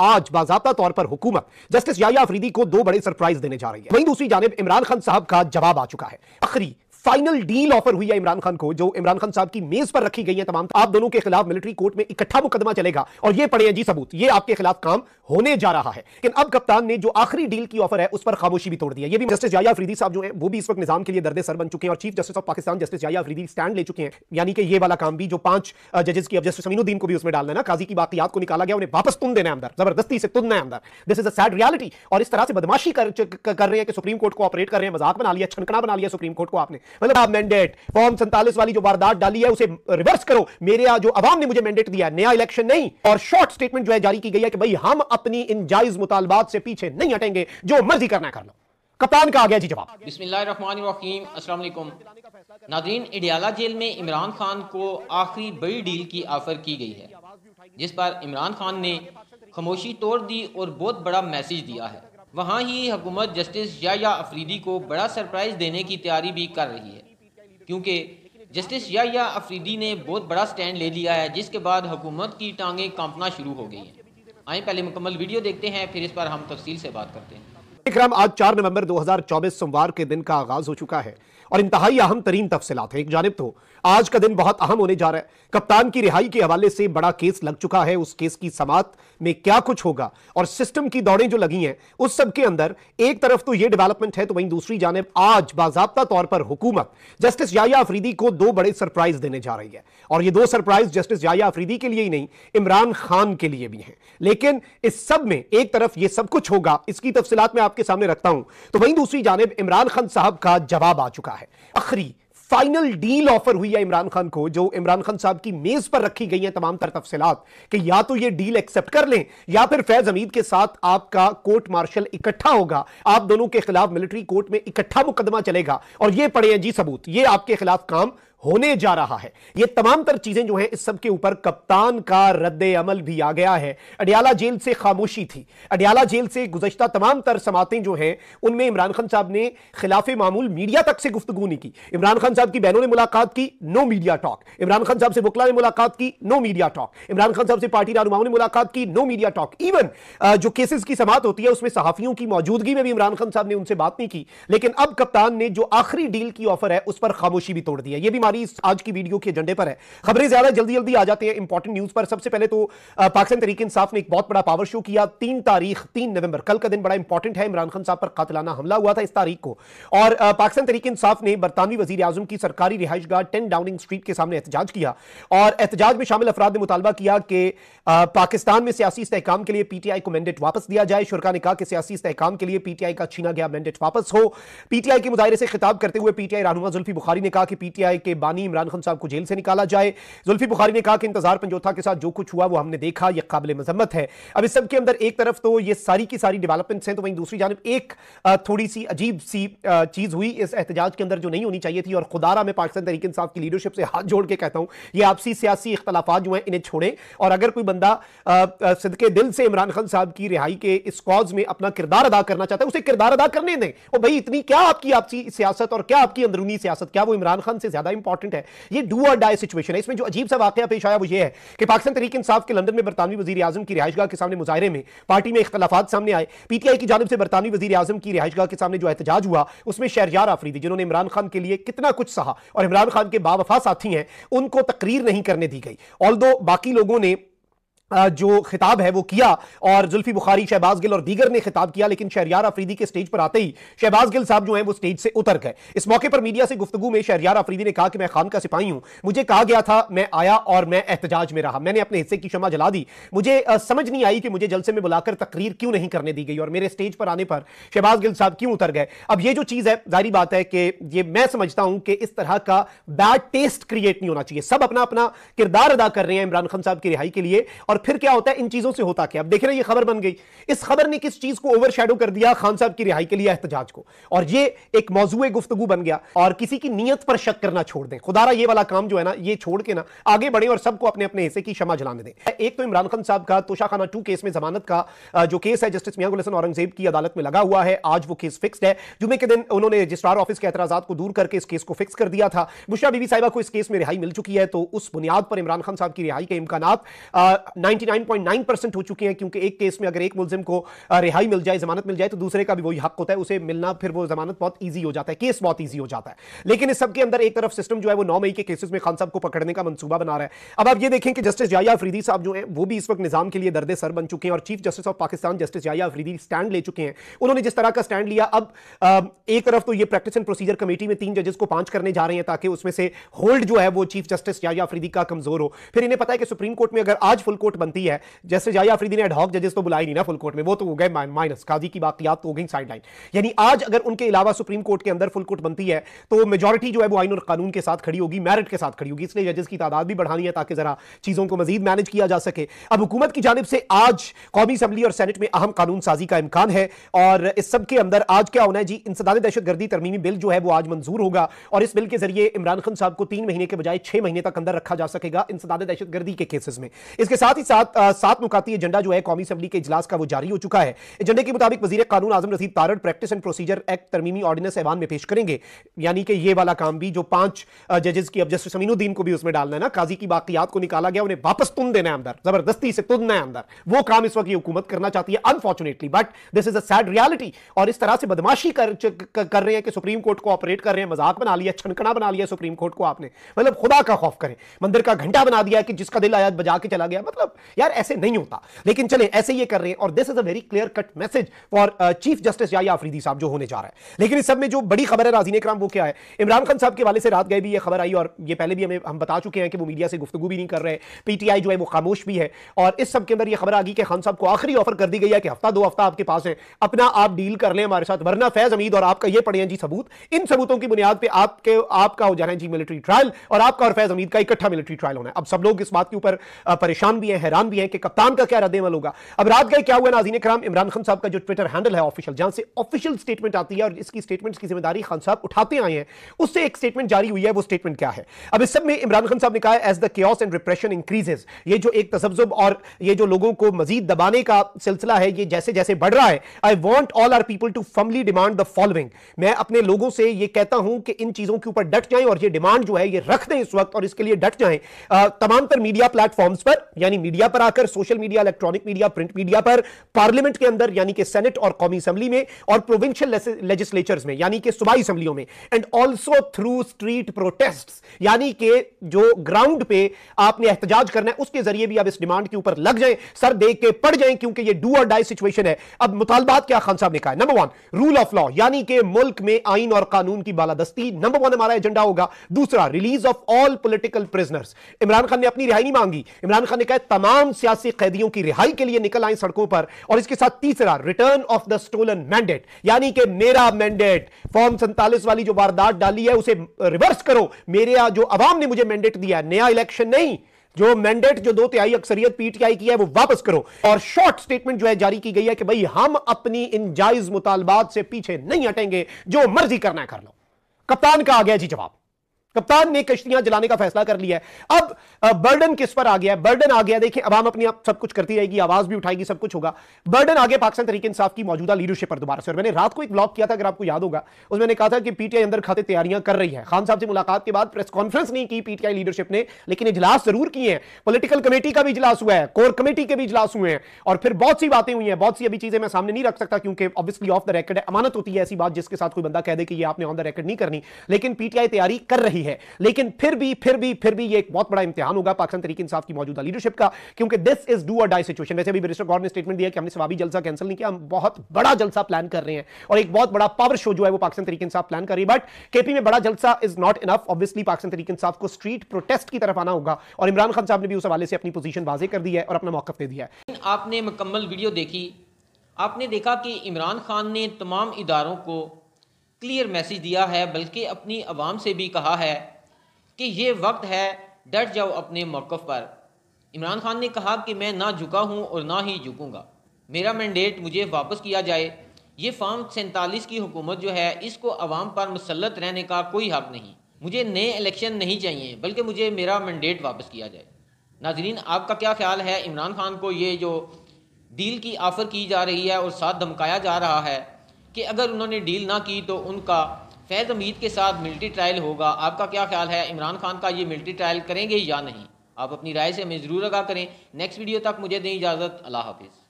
आज बाजाबा तौर पर हुकूमत जस्टिस याया अफरीदी को दो बड़े सरप्राइज देने जा रही है वहीं दूसरी जानब इमरान खान साहब का जवाब आ चुका है आखिरी फाइनल डील ऑफर हुई है इमरान खान को जो इमरान खान साहब की मेज पर रखी गई है तमाम आप दोनों के खिलाफ मिलिट्री कोर्ट में इकट्ठा मुकदमा चलेगा और ये पड़े हैं जी सबूत ये आपके खिलाफ काम होने जा रहा है लेकिन अब कप्तान ने जो आखिरी डील की ऑफर है उस पर खामोशी भी तोड़ दी है ये भी जस्टिस जाया अफरीदी साहब जो है वो भी इस वक्त निजाम के लिए दर्द सर बन चुके हैं और chief justice of Pakistan justice Yahya Afridi stand ले चुके हैं यानी कि ये वाला काम भी जो पांच जजेस की अब जस्टिस अमीनुद्दीन को भी उसमें डालना देना ना काजी की बाकियात को निकाला गया उन्हें वापस तुम देना है अंदर जबरदस्ती से तुम है अंदर this is a sad reality और इस तरह से बदमाशी कर, कर रहे हैं कि सुप्रीम कोर्ट को ऑपरेट कर रहे हैं मजाक बना लिया छनकना बना लिया सुप्रीम कोर्ट को आपने मतलब आप मैंडेट फॉर्म सैंतालीस वाली जो वारदात डाली है उसे रिवर्स करो मेरे जो आवाम ने मुझे मैंडेट दिया नया इलेक्शन नहीं और शॉर्ट स्टेटमेंट जो है जारी की गई है कि भाई हम अपनी इन जायज मुतालबात से पीछे नहीं हटेंगे जो मर्जी करना कर लो कप्तान का आ गया जी जवाब नादरीन इडियाला जेल में इमरान खान को आखिरी बड़ी डील की ऑफर की गई है जिस पर इमरान खान ने खामोशी तोड़ दी और बहुत बड़ा मैसेज दिया है वहाँ ही हुकूमत जस्टिस या या अफरीदी को बड़ा सरप्राइज देने की तैयारी भी कर रही है क्योंकि जस्टिस या या अफरीदी ने बहुत बड़ा स्टैंड ले लिया है जिसके बाद हुकूमत की टांगें कांपना शुरू हो गई हैं आए पहले मुकम्मल वीडियो देखते हैं फिर इस पर हम तफसील से बात करते हैं इकराम आज 4 नवंबर 2024 सोमवार के दिन का आगाज हो चुका है और इंतहाई अहम तरीन तफसलत है एक जानब तो आज का दिन बहुत अहम होने जा रहा है कप्तान की रिहाई के हवाले से बड़ा केस लग चुका है उस केस की समात में क्या कुछ होगा और सिस्टम की दौड़ें जो लगी हैं उस सब के अंदर एक तरफ तो ये डेवलपमेंट है तो वहीं दूसरी जानब आज बाबा तौर पर हुकूमत जस्टिस याया अफरीदी को दो बड़े सरप्राइज देने जा रही है और ये दो सरप्राइज जस्टिस याया अफरीदी के लिए ही नहीं इमरान खान के लिए भी हैं लेकिन इस सब में एक तरफ ये सब कुछ होगा इसकी तफसीत में आप आपके सामने रखता हूं तो वहीं दूसरी जानब इमरान खान साहब का जवाब आ चुका है आखिरी फाइनल डील ऑफर हुई है इमरान खान को जो इमरान खान साहब की मेज पर रखी गई है तमाम तर कि या तो ये डील एक्सेप्ट कर लें या फिर फैज हमीद के साथ आपका कोर्ट मार्शल इकट्ठा होगा आप दोनों के खिलाफ मिलिट्री कोर्ट में इकट्ठा मुकदमा चलेगा और ये पड़े हैं जी सबूत ये आपके खिलाफ काम होने जा रहा है ये तमाम तर चीजें जो है इस सब के ऊपर कप्तान का रद्द अमल भी आ गया है अडियाला जेल से खामोशी थी अडियाला जेल से गुजश्ता तमाम तर समातें जो हैं उनमें इमरान खान साहब ने खिलाफ मामूल मीडिया तक से गुफ्तगु नहीं की इमरान खान साहब की बहनों ने मुलाकात की no media talk Imran Khan साहब से बुकला ने मुलाकात की no media talk Imran Khan साहब से पार्टी रहनुमाओं ने मुलाकात की नो मीडिया टॉक इवन जो केसेस की समात होती है उसमें सहाफियों की मौजूदगी में भी इमरान खान साहब ने उनसे बात नहीं की लेकिन अब कप्तान ने जो आखिरी डील की ऑफर है उस पर खामोशी भी तोड़ दिया यह भी हमारी आज की वीडियो के एजेंडे पर है खबरें ज्यादा जल्दी जल्दी आ जाती है इंपॉर्टेंट न्यूज पर सबसे पहले तो पाकिस्तान तरीके इंसाफ ने एक बहुत बड़ा पावर शो किया तीन तारीख तीन नवंबर कल का दिन बड़ा इंपॉर्टेंट है इमरान खान साहब पर कातलाना हमला हुआ था इस तारीख को और पाकिस्तान तरीके इंसाफ ने बरतानवी वजी आजम की सरकारी रिहाइश गाह टेन डाउनिंग स्ट्रीट के सामने एहतजाज किया और एहतजाज में शामिल अफराद ने मुतालबा किया कि पाकिस्तान में सियासी इस्तेकाम के लिए पीटीआई को मैंडेट वापस दिया जाए शुरा ने कहा कि सियासी इस्तेकाम के लिए पीटीआई का छीना गया मैंडेट वापस हो पीटीआई के मुजाहरे से खिताब करते हुए पीटीआई रहनुमा जुल्फी बुखारी ने कहा कि पीटीआई के बानी इमरान खान साहब को जेल से निकाला जाए जुल्फी बुखारी ने कहा कि इंतजार पंजोथा के साथ जो कुछ हुआ वो हमने देखा यह काबिल मजम्मत है अब इस सबके अंदर एक तरफ तो ये सारी की सारी डेवलपमेंट्स हैं तो वहीं दूसरी जानब एक थोड़ी सी अजीब सी चीज़ हुई इस एहतजाज के अंदर जो नहीं होनी चाहिए थी और खुदारा में पाकिस्तान तरीके इंसाफ की लीडरशिप से हाथ जोड़ के कहता हूं ये आपसी सियासी इख्तलाफा जो है इन्हें छोड़ें और अगर कोई बंदा सदके दिल से इमरान खान साहब की रिहाई के इस कॉज में अपना किरदार अदा करना चाहता है उसे किरदार अदा करने दें और भाई इतनी क्या आपकी आपसी सियासत और क्या आपकी अंदरूनी सियासत क्या वो इमरान खान से ज़्यादा इंपॉर्टेंट इंपॉर्टेंट है ये डू और डाई सिचुएशन है इसमें जो अजीब सा वाकया पेश आया वो ये है कि पाकिस्तान तरीके इंसाफ के लंदन में बरतानवी वजी आजम की रिहाइशगाह के सामने मुजाहरे में पार्टी में इख्तलाफा सामने आए पीटीआई की जानब से बरतानवी वजी आजम की रिहाइशगाह के सामने जो एहतजाज हुआ उसमें शहरजार आफरी थी जिन्होंने इमरान खान के लिए कितना कुछ सहा और इमरान खान के बावफा साथी हैं उनको तकरीर नहीं करने दी गई ऑल बाकी लोगों ने जो खिताब है वो किया और जुल्फी बुखारी शहबाज गिल और दीगर ने खिताब किया लेकिन शहरियार अफरीदी के स्टेज पर आते ही शहबाज गिल साहब जो है वो स्टेज से उतर गए इस मौके पर मीडिया से गुफ्तु में शहरियार अफरीदी ने कहा कि मैं खान का सिपाही हूं मुझे कहा गया था मैं आया और मैं एहतजाज में रहा मैंने अपने हिस्से की क्षमा जला दी मुझे समझ नहीं आई कि मुझे जलसे में बुलाकर तकरीर क्यों नहीं करने दी गई और मेरे स्टेज पर आने पर शहबाज गिल साहब क्यों उतर गए अब ये जो चीज़ है जारी बात है कि ये मैं समझता हूं कि इस तरह का बैड टेस्ट क्रिएट नहीं होना चाहिए सब अपना अपना किरदार अदा कर रहे हैं इमरान खान साहब की रिहाई के लिए और फिर क्या होता है इन चीजों से होता क्या अब देख रहे ये खबर बन गई इस खबर ने किस चीज को ओवरशैडो कर दिया खान साहब की रिहाई के लिए एहतजाज को और ये एक मौजूद गुफ्तगु बन गया और किसी की नीयत पर शक करना छोड़ दें खुदारा ये वाला काम जो है ना ये छोड़ के ना आगे बढ़े और सबको अपने अपने हिस्से की क्षमा जलाने दें एक तो इमरान खान साहब का तोशाखाना टू केस में जमानत का जो केस है जस्टिस मियाँ गुलसन औरंगजेब की अदालत में लगा हुआ है आज वो केस फिक्स्ड है जुमे के दिन उन्होंने रजिस्ट्रार ऑफिस के एतराजा को दूर करके इस केस को फिक्स कर दिया था बुशरा बीबी साहिबा को इस केस में रिहाई मिल चुकी है तो उस बुनियाद पर इमरान खान साहब की रिहाई के इम्कान 99.9 परसेंट हो चुके हैं क्योंकि एक केस में अगर एक मुलजिम को रिहाई मिल जाए जमानत मिल जाए तो दूसरे का भी वही हक होता है उसे मिलना फिर वो जमानत बहुत ईजी हो जाता है केस बहुत ईजी हो जाता है लेकिन इस सबके अंदर एक तरफ सिस्टम जो है वो नौ मई के केसेस में खान साहब को पकड़ने का मनसूबा बना रहा है अब आप ये देखें कि जस्टिस जाया अफरीदी साहब जो है वो भी इस वक्त निजाम के लिए दर्द सर बन चुके हैं और chief justice of Pakistan justice Yahya Afridi stand ले चुके हैं उन्होंने जिस तरह का स्टैंड लिया अब एक तरफ तो ये प्रैक्टिस एंड प्रोसीजर कमेटी में तीन जजेस को पांच करने जा रहे हैं ताकि उसमें से होल्ड जो है वो चीफ जस्टिस जाया अफरीदी का कमजोर हो फिर इन्हें पता है कि सुप्रीम कोर्ट में अगर आज फुल कोर्ट बनती है जैसे जाया अफरीदी ने एडहॉक जजेस तो बुलाई नहीं ना फुल कोर्ट में वो तो हो गए माइनस काजी की बाकियात तो हो गई साइडलाइन यानी आज अगर उनके अलावा सुप्रीम कोर्ट के अंदर फुल कोर्ट बनती है तो मेजोरिटी जो है वो आइन और कानून के साथ खड़ी होगी मेरिट के साथ खड़ी होगी इसलिए जजेस की तादाद भी बढ़ानी है ताकि जरा चीज़ों को मजीद मैनेज किया जा सके अब हुकूमत की जानब से आज कौमी असम्बली और सेनेट में अहम कानून साजी का इम्कान है और इस सब के अंदर आज क्या होना है जी इंसदाद दहशतगर्दी तरमीमी बिल जो है वो आज मंजूर होगा और इस बिल के जरिए इमरान खान साहब को तीन महीने के बजाय छह महीने तक अंदर रखा जा सकेगा इंसदाद दहशतगर्दी के केसेस में इसके साथ ही साथ सात नुकाती एजेंडा जो है कौमी असम्बली के इजलास का वो जारी हो चुका है एजेंडे के मुताबिक वजी कानून आजम रसीद तारण प्रैक्टिस एंड प्रोसीजर एक्ट तरमीमी ऑर्डिनेंस एवान में पेश करेंगे यानी कि ये वाला काम भी जो पांच जजेस की अब जस्टिस अमीनुद्दीन को भी उसमें डालना है ना काजी की बाकियात को निकाला गया उन्हें वापस तुम देना है अंदर जबरदस्ती से तुम है अंदर वो काम इस वक्त ये हुकूमत करना चाहती है unfortunately but this is a sad reality और इस तरह से बदमाशी कर, कर रहे हैं कि सुप्रीम कोर्ट को ऑपरेट कर रहे हैं मजाक बना लिया छनकना बना लिया सुप्रीम कोर्ट को आपने मतलब खुदा का खौफ करें मंदिर का घंटा बना दिया कि जिसका दिल आयात बजा के चला गया मतलब मतलब यार ऐसे नहीं होता लेकिन चले ऐसे ये कर रहे हैं और this is a very clear cut message for chief justice या आफरीदी साहब जो होने जा रहा है लेकिन इस सब में जो बड़ी खबर है राजीन इक्राम वो क्या है इमरान खान साहब के वाले से रात गए भी ये खबर आई और ये पहले भी हमें हम बता चुके हैं कि वो मीडिया से गुफ्तु भी नहीं कर रहे पीटीआई जो है वो खामोश भी है और इस सब के अंदर यह खबर आ गई कि खान साहब को आखिरी ऑफर कर दी गई है कि हफ्ता दो हफ्ता आपके पास है अपना आप डील कर लें हमारे साथ वरना फैज अमीद और आपका यह पड़े जी सबूत इन सबूतों की बुनियाद पर आपके आपका हो जाना है जी मिलिट्री ट्रायल और आपका और फैज अमीद का इकट्ठा मिलिट्री ट्रायल होना है अब सब लोग इस बात के ऊपर परेशान भी हैं हैरान भी हैं कि कप्तान का क्या रद्द होगा अब रात गए क्या हुआ नाजीन कराम इमरान खान साहब का जो ट्विटर हैंडल है ऑफिशियल जहां से ऑफिशियल स्टेटमेंट आती है और इसकी स्टेटमेंट की जिम्मेदारी खान साहब उठाते आए हैं उससे एक स्टेटमेंट जारी हुई है वो स्टेटमेंट क्या है अब इस सब में इमरान खान साहब ने कहा as the chaos and repression increases ये जो एक तसब्जुब और ये जो लोगों को मजीद दबाने का सिलसिला है ये जैसे जैसे बढ़ रहा है I want all our people to firmly demand the following मैं अपने लोगों से ये कहता हूं कि इन चीजों के ऊपर डट जाएं और ये डिमांड जो है ये रख दें इस वक्त और इसके लिए डट जाएं तमाम तर मीडिया प्लेटफॉर्म्स पर यानी मीडिया पर आकर social media electronic media print media पर पार्लियामेंट के अंदर यानी कि सेनेट और कौमी असेंबली में और प्रोविंशियल लेजिस्लेचर में यानी कि सूबाई असेंबलियों में and also through street protest यानी कि जो ग्राउंड पे आपने एहतजाज करना है उसके जरिए भी आप इस डिमांड के ऊपर लग जाए सर देख के पड़ जाए क्योंकि ये डू और डाई सिचुएशन है अब मुतालबात क्या खान साहब ने कहा number one rule of law यानी कि मुल्क में आइन और कानून की बालादस्ती नंबर वन हमारा एजेंडा होगा दूसरा release of all political prisoners Imran Khan ने अपनी रिहाई नहीं मांगी इमरान खान ने कहा तमाम सियासी कैदियों की रिहाई के लिए निकल आए सड़कों पर और इसके साथ तीसरा return of the stolen mandate यानी कि मेरा मैंडेट फॉर्म सैंतालीस वाली जो वारदात डाली है उसे रिवर्स करो मेरे जो अवाम ने मुझे मैंडेट दिया है नया इलेक्शन नहीं जो मैंडेट जो दो तिहाई अक्सरियत पीटीआई की है वो वापस करो और शॉर्ट स्टेटमेंट जो है जारी की गई है कि भाई हम अपनी इन जायज मुतालबात से पीछे नहीं हटेंगे जो मर्जी करना है कर लो कप्तान का आ गया जी जवाब कप्तान ने कश्तियां जलाने का फैसला कर लिया है अब बर्डन किस पर आ गया है बर्डन आ गया देखिए अब हम आप सब कुछ करती रहेगी आवाज भी उठाएगी सब कुछ होगा बर्डन आगे पाकिस्तान तरीके इंसाफ की मौजूदा लीडरशिप पर दोबारा से और मैंने रात को एक ब्लॉग किया था अगर आपको याद होगा उसमें मैंने कहा था कि पीटीआई अंदर खाते तैयारियां कर रही है खान साहब से मुलाकात के बाद प्रेस कॉन्फ्रेंस नहीं की पीटीआई लीडरशिप ने लेकिन इजलास जरूर किए हैं पोलिटिकल कमेटी का भी इजलास हुआ है कोर कमेटी के भी इजलास हुए हैं और फिर बहुत सी बातें हुई हैं बहुत सी अभी चीजें मैं सामने नहीं रख सकता क्योंकि ऑब्वियसली ऑफ द रेकर्ड है अमानत होती है ऐसी बात जिसके साथ कोई बंदा कह दे कि आपने ऑन द रेकर्ड नहीं करनी लेकिन पीटीआई तैयारी कर रही रही है लेकिन फिर भी फिर भी फिर भी ये एक बहुत बड़ा इम्तिहान होगा पाकिस्तान तरीके इंसाफ की मौजूदा लीडरशिप का क्योंकि this is do or die situation वैसे अभी मिनिस्टर गौर ने स्टेटमेंट दिया कि हमने सवाबी जलसा कैंसिल नहीं किया हम बहुत बड़ा जलसा प्लान कर रहे हैं और एक बहुत बड़ा पावर शो जो है वो पाकिस्तान तरीके इंसाफ प्लान कर रही है बट केपी में बड़ा जलसा is not enough obviously Pakistan तरीके इंसाफ को स्ट्रीट प्रोटेस्ट की तरफ आना होगा और इमरान खान साहब ने भी उस हवाले से अपनी पोजीशन वाजे कर दी है और अपना मौकफ दे दिया है आपने मुकम्मल वीडियो देखी आपने देखा कि इमरान खान ने तमाम इदारों को क्लियर मैसेज दिया है बल्कि अपनी आवाम से भी कहा है कि ये वक्त है डट जाओ अपने मौक़ पर इमरान खान ने कहा कि मैं ना झुका हूँ और ना ही झुकूँगा मेरा मैंडेट मुझे वापस किया जाए ये फॉर्म सैंतालीस की हुकूमत जो है इसको आवाम पर मुसलत रहने का कोई हक नहीं मुझे नए इलेक्शन नहीं चाहिए बल्कि मुझे मेरा मैंडेट वापस किया जाए नाजरीन आपका क्या ख्याल है इमरान खान को ये जो डील की आफ़र की जा रही है और साथ धमकाया जा रहा है कि अगर उन्होंने डील ना की तो उनका फैज़ उम्मीद के साथ मिल्ट्री ट्रायल होगा आपका क्या ख्याल है इमरान खान का ये मिल्ट्री ट्रायल करेंगे या नहीं आप अपनी राय से हमें ज़रूर आगा करें नेक्स्ट वीडियो तक मुझे दें इजाज़त अल्लाह हाफिज़